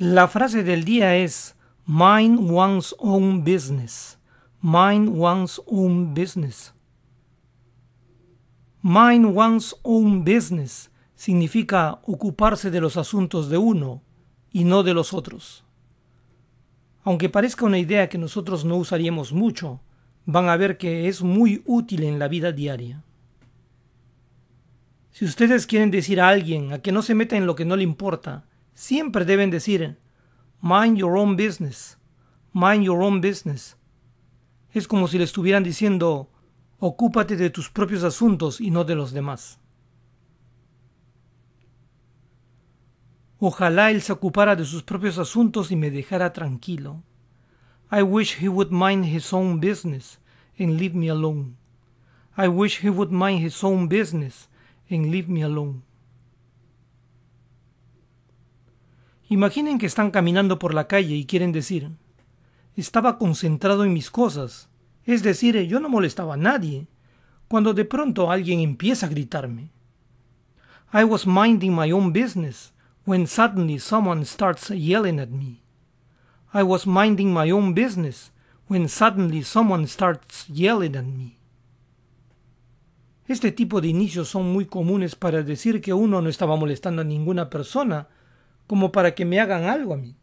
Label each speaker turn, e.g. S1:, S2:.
S1: La frase del día es Mind one's own business. Mind one's own business. Mind one's own business significa ocuparse de los asuntos de uno y no de los otros. Aunque parezca una idea que nosotros no usaríamos mucho, van a ver que es muy útil en la vida diaria. Si ustedes quieren decir a alguien a que no se meta en lo que no le importa, siempre deben decir, mind your own business, mind your own business. Es como si le estuvieran diciendo, ocúpate de tus propios asuntos y no de los demás. Ojalá él se ocupara de sus propios asuntos y me dejara tranquilo. I wish he would mind his own business and leave me alone. I wish he would mind his own business and leave me alone. Imaginen que están caminando por la calle y quieren decir, estaba concentrado en mis cosas, es decir, yo no molestaba a nadie, cuando de pronto alguien empieza a gritarme. I was minding my own business when suddenly someone starts yelling at me. I was minding my own business when suddenly someone starts yelling at me. Este tipo de inicios son muy comunes para decir que uno no estaba molestando a ninguna persona como para que me hagan algo a mí.